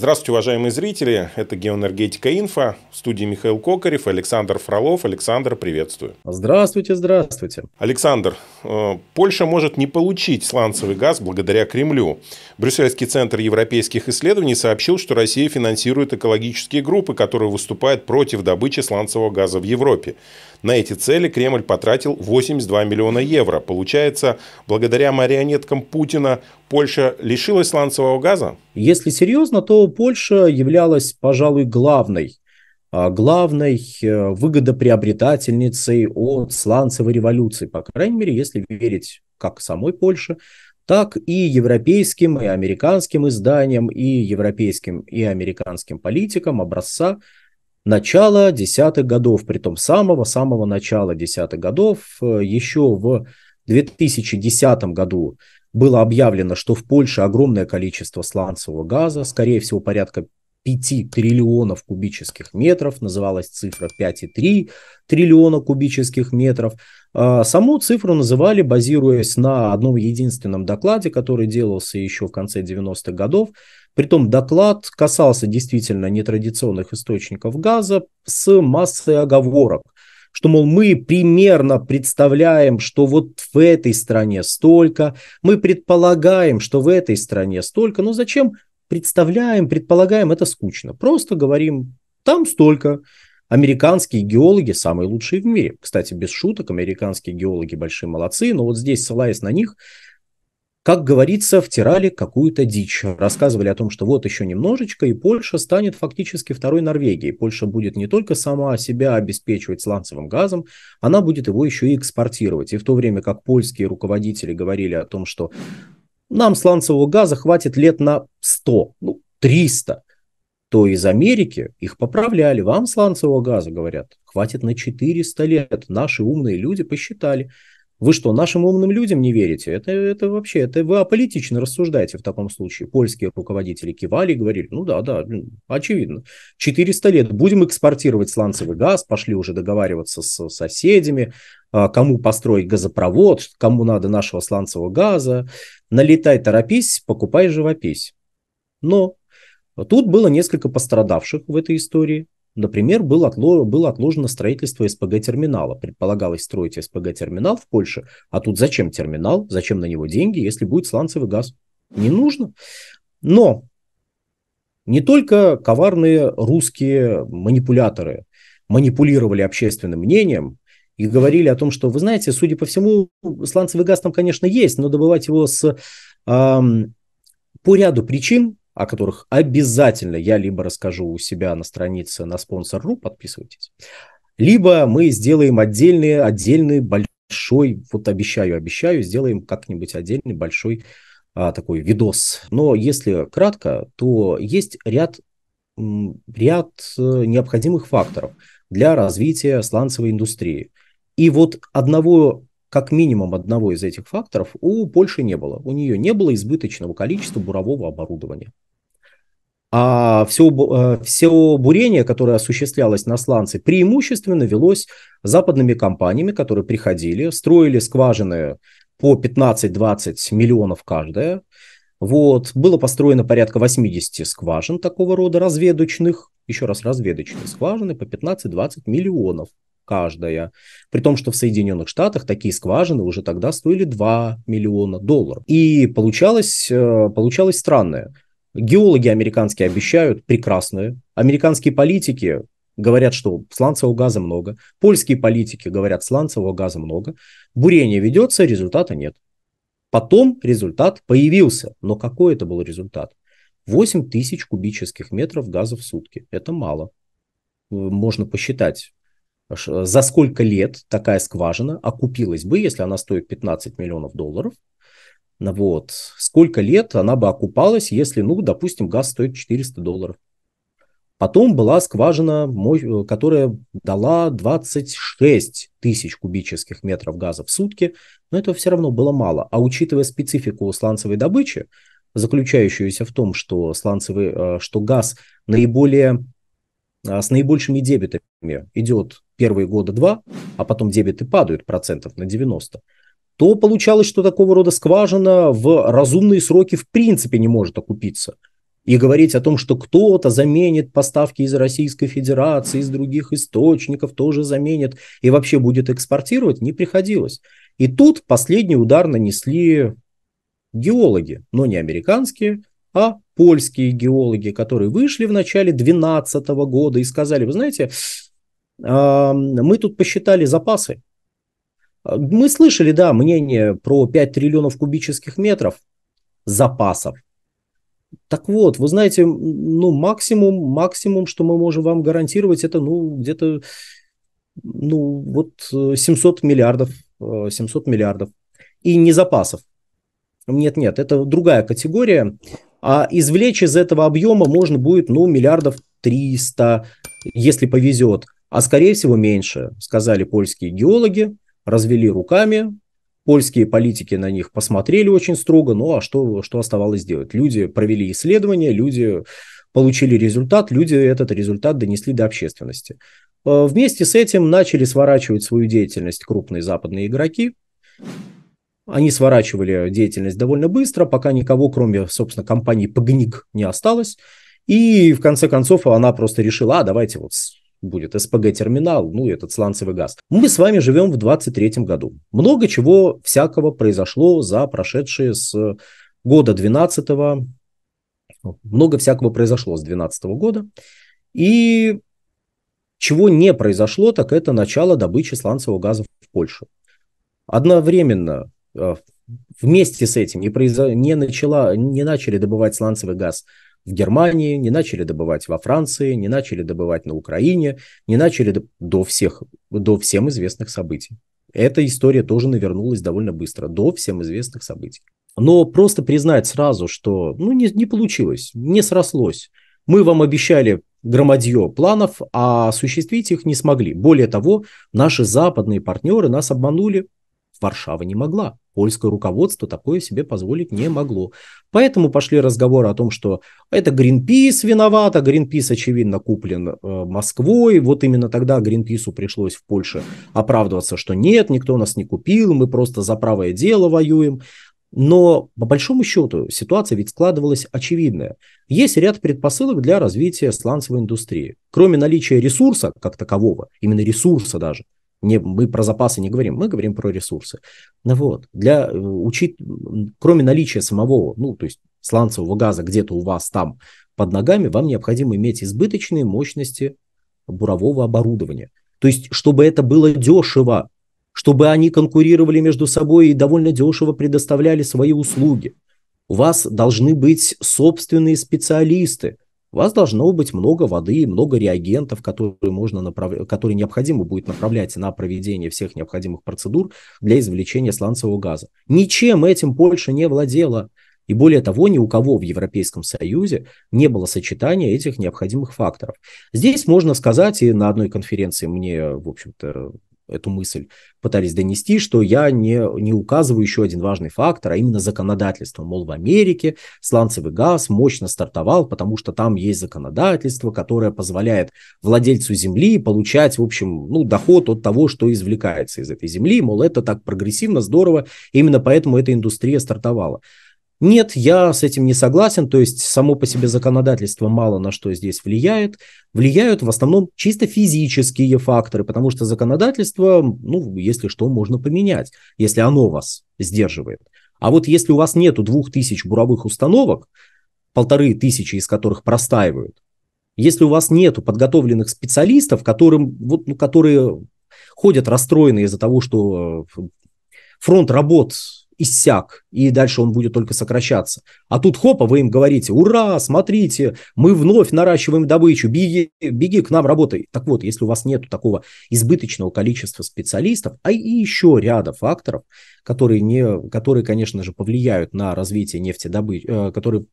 Здравствуйте, уважаемые зрители. Это Геоэнергетика Инфа. В студии Михаил Кокарев, Александр Фролов. Александр, приветствую. Здравствуйте, здравствуйте. Александр, э, Польша может не получить сланцевый газ благодаря Кремлю. Брюссельский центр европейских исследований сообщил, что Россия финансирует экологические группы, которые выступают против добычи сланцевого газа в Европе. На эти цели Кремль потратил 82 миллиона евро. Получается, благодаря марионеткам Путина Польша лишилась сланцевого газа? Если серьезно, то Польша являлась, пожалуй, главной а, главной э, выгодоприобретательницей от сланцевой революции, по крайней мере, если верить как самой Польше, так и европейским, и американским изданиям, и европейским, и американским политикам образца начала десятых годов, при том самого-самого начала десятых годов, э, еще в 2010 году было объявлено, что в Польше огромное количество сланцевого газа, скорее всего, порядка 5 триллионов кубических метров, называлась цифра 5,3 триллиона кубических метров. А, саму цифру называли, базируясь на одном единственном докладе, который делался еще в конце 90-х годов. Притом доклад касался действительно нетрадиционных источников газа с массой оговорок – что, мол, мы примерно представляем, что вот в этой стране столько, мы предполагаем, что в этой стране столько, но зачем представляем, предполагаем, это скучно. Просто говорим, там столько. Американские геологи самые лучшие в мире. Кстати, без шуток, американские геологи большие молодцы, но вот здесь, ссылаясь на них, как говорится, втирали какую-то дичь. Рассказывали о том, что вот еще немножечко, и Польша станет фактически второй Норвегией. Польша будет не только сама себя обеспечивать сланцевым газом, она будет его еще и экспортировать. И в то время как польские руководители говорили о том, что нам сланцевого газа хватит лет на 100, ну, 300, то из Америки их поправляли. Вам сланцевого газа, говорят, хватит на 400 лет. Наши умные люди посчитали, вы что, нашим умным людям не верите? Это, это вообще, это вы аполитично рассуждаете в таком случае. Польские руководители кивали и говорили, ну да, да, очевидно. 400 лет будем экспортировать сланцевый газ, пошли уже договариваться с соседями, а, кому построить газопровод, кому надо нашего сланцевого газа. Налетай, торопись, покупай, живопись. Но тут было несколько пострадавших в этой истории – Например, было, отло, было отложено строительство СПГ-терминала. Предполагалось строить СПГ-терминал в Польше, а тут зачем терминал, зачем на него деньги, если будет сланцевый газ? Не нужно. Но не только коварные русские манипуляторы манипулировали общественным мнением и говорили о том, что, вы знаете, судя по всему, сланцевый газ там, конечно, есть, но добывать его с, э, по ряду причин о которых обязательно я либо расскажу у себя на странице на спонсор.ру, подписывайтесь, либо мы сделаем отдельный, отдельный большой, вот обещаю, обещаю, сделаем как-нибудь отдельный большой а, такой видос. Но если кратко, то есть ряд, ряд э, необходимых факторов для развития сланцевой индустрии. И вот одного, как минимум одного из этих факторов у Польши не было. У нее не было избыточного количества бурового оборудования а все, э, все бурение, которое осуществлялось на сланце, преимущественно велось западными компаниями, которые приходили, строили скважины по 15-20 миллионов каждая. Вот. Было построено порядка 80 скважин такого рода разведочных, еще раз разведочные скважины по 15-20 миллионов каждая. При том, что в Соединенных Штатах такие скважины уже тогда стоили 2 миллиона долларов. И получалось, э, получалось странное – Геологи американские обещают прекрасную. Американские политики говорят, что сланцевого газа много. Польские политики говорят, сланцевого газа много. Бурение ведется, результата нет. Потом результат появился. Но какой это был результат? 8 тысяч кубических метров газа в сутки. Это мало. Э, можно посчитать, за сколько лет такая скважина окупилась бы, если она стоит 15 миллионов долларов – вот. Сколько лет она бы окупалась, если, ну, допустим, газ стоит 400 долларов. Потом была скважина, э, которая дала 26 тысяч кубических метров газа в сутки, но этого все равно было мало. А учитывая специфику сланцевой добычи, заключающуюся в том, что, сланцевый, э, что газ наиболее, э, с наибольшими дебетами идет первые года два, а потом дебеты падают процентов на 90, то получалось, что такого рода скважина в разумные сроки в принципе не может окупиться. И говорить о том, что кто-то заменит поставки из Российской Федерации, из других источников, тоже заменит и вообще будет экспортировать, не приходилось. И тут последний удар нанесли геологи, но не американские, а польские геологи, которые вышли в начале 2012 года и сказали, вы знаете, а, мы тут посчитали запасы, а, мы слышали, да, мнение про 5 триллионов кубических метров запасов. Так вот, вы знаете, ну, максимум, максимум, что мы можем вам гарантировать, это, ну, где-то, ну, вот 700 э, миллиардов, 700 э, миллиардов. И не запасов. Нет, нет, это другая категория. А извлечь из этого объема можно будет, ну, миллиардов 300, если повезет. А скорее всего меньше, сказали польские геологи развели руками, Польские политики на них посмотрели очень строго, ну а что, что оставалось делать? Люди провели исследования, люди получили результат, люди этот результат донесли до общественности. Э, вместе с этим начали сворачивать свою деятельность крупные западные игроки. Они сворачивали деятельность довольно быстро, пока никого, кроме, собственно, компании «Погник» не осталось. И в конце концов она просто решила, а давайте вот будет СПГ-терминал, ну и этот сланцевый газ. Мы с вами живем в 23 году. Много чего всякого произошло за прошедшие с года 12 много всякого произошло с 12 года. И чего не произошло, так это начало добычи сланцевого газа в Польше. Одновременно э, вместе с этим не, произо... не, начала... не начали добывать сланцевый газ в Германии, не начали добывать во Франции, не начали добывать на Украине, не начали до, до всех, до всем известных событий. Эта история тоже навернулась довольно быстро, до всем известных событий. Но просто признать сразу, что ну, не, не получилось, не срослось. Мы вам обещали громадье планов, а осуществить их не смогли. Более того, наши западные партнеры нас обманули. Варшава не могла польское руководство такое себе позволить не могло. Поэтому пошли разговоры о том, что это Гринпис виноват, а Гринпис, очевидно, куплен э, Москвой. Вот именно тогда Гринпису пришлось в Польше оправдываться, что нет, никто нас не купил, мы просто за правое дело воюем. Но по большому счету ситуация ведь складывалась очевидная. Есть ряд предпосылок для развития сланцевой индустрии. Кроме наличия ресурса как такового, именно ресурса даже – не, мы про запасы не говорим, мы говорим про ресурсы. Ну вот, для э, учит, кроме наличия самого, ну, то есть сланцевого газа где-то у вас там под ногами, вам необходимо иметь избыточные мощности бурового оборудования. То есть, чтобы это было дешево, чтобы они конкурировали между собой и довольно дешево предоставляли свои услуги. У вас должны быть собственные специалисты – у вас должно быть много воды, много реагентов, которые, можно направ... которые необходимо будет направлять на проведение всех необходимых процедур для извлечения сланцевого газа. Ничем этим Польша не владела. И более того, ни у кого в Европейском Союзе не было сочетания этих необходимых факторов. Здесь можно сказать, и на одной конференции мне, в общем-то, эту мысль пытались донести, что я не, не указываю еще один важный фактор, а именно законодательство. Мол, в Америке сланцевый газ мощно стартовал, потому что там есть законодательство, которое позволяет владельцу земли получать, в общем, ну, доход от того, что извлекается из этой земли. Мол, это так прогрессивно, здорово. Именно поэтому эта индустрия стартовала. Нет, я с этим не согласен, то есть само по себе законодательство мало на что здесь влияет. Влияют в основном чисто физические факторы, потому что законодательство, ну, если что, можно поменять, если оно вас сдерживает. А вот если у вас нету двух тысяч буровых установок, полторы тысячи из которых простаивают, если у вас нету подготовленных специалистов, которым, вот, ну, которые ходят расстроены из-за того, что э, фронт работ иссяк, и дальше он будет только сокращаться. А тут хопа, вы им говорите, ура, смотрите, мы вновь наращиваем добычу, беги, беги к нам работай. Так вот, если у вас нет такого избыточного количества специалистов, а и еще ряда факторов, которые, не, которые конечно же, повлияют на развитие нефтедобычи, э, которые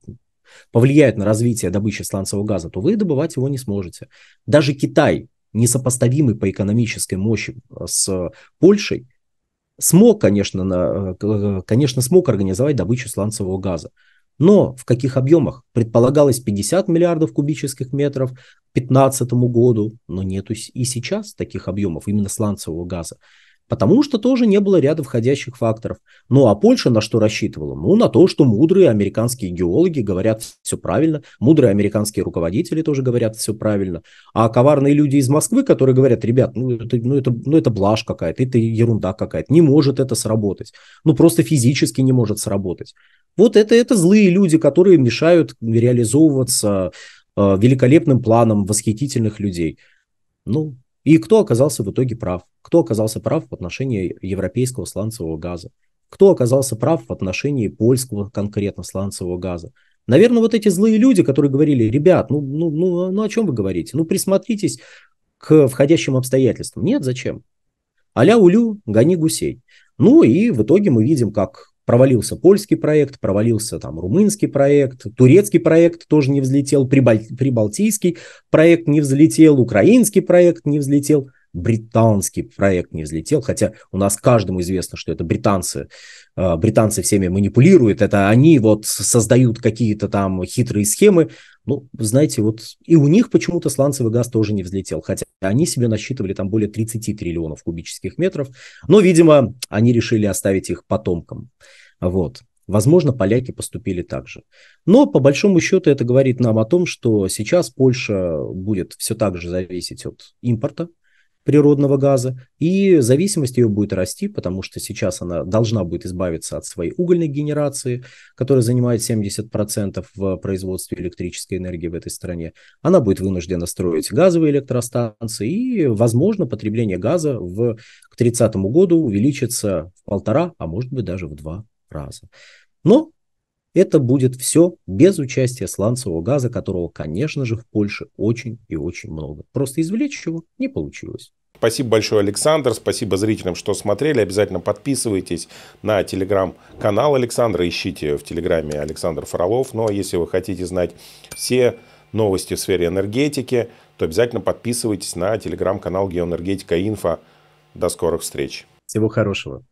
повлияют на развитие добычи сланцевого газа, то вы добывать его не сможете. Даже Китай, несопоставимый по экономической мощи э, с Польшей, смог, конечно, на, э, э, конечно, смог организовать добычу сланцевого газа. Но в каких объемах? Предполагалось 50 миллиардов кубических метров к 2015 году, но нету и сейчас таких объемов именно сланцевого газа потому что тоже не было ряда входящих факторов. Ну а Польша на что рассчитывала? Ну на то, что мудрые американские геологи говорят все правильно, мудрые американские руководители тоже говорят все правильно, а коварные люди из Москвы, которые говорят, ребят, ну это, ну, это, ну, это блажь какая-то, это ерунда какая-то, не может это сработать, ну просто физически не может сработать. Вот это, это злые люди, которые мешают реализовываться э, великолепным планом восхитительных людей. Ну, и кто оказался в итоге прав? Кто оказался прав в отношении европейского сланцевого газа? Кто оказался прав в отношении польского конкретно сланцевого газа? Наверное, вот эти злые люди, которые говорили, ребят, ну, ну, ну, ну о чем вы говорите? Ну присмотритесь к входящим обстоятельствам. Нет, зачем? Аля улю, гони гусей. Ну и в итоге мы видим, как провалился польский проект, провалился там румынский проект, турецкий проект тоже не взлетел, прибаль... прибалтийский проект не взлетел, украинский проект не взлетел британский проект не взлетел, хотя у нас каждому известно, что это британцы, э, британцы всеми манипулируют, это они вот создают какие-то там хитрые схемы, ну, знаете, вот и у них почему-то сланцевый газ тоже не взлетел, хотя они себе насчитывали там более 30 триллионов кубических метров, но, видимо, они решили оставить их потомкам, вот. Возможно, поляки поступили так же. Но по большому счету это говорит нам о том, что сейчас Польша будет все так же зависеть от импорта, природного газа, и зависимость ее будет расти, потому что сейчас она должна будет избавиться от своей угольной генерации, которая занимает 70% в производстве электрической энергии в этой стране. Она будет вынуждена строить газовые электростанции, и, возможно, потребление газа в, к 30 году увеличится в полтора, а может быть даже в два раза. Но это будет все без участия сланцевого газа, которого, конечно же, в Польше очень и очень много. Просто извлечь его не получилось. Спасибо большое, Александр. Спасибо зрителям, что смотрели. Обязательно подписывайтесь на телеграм-канал Александра. Ищите в телеграме Александр Фролов. Но ну, а если вы хотите знать все новости в сфере энергетики, то обязательно подписывайтесь на телеграм-канал Геоэнергетика Инфо. До скорых встреч. Всего хорошего.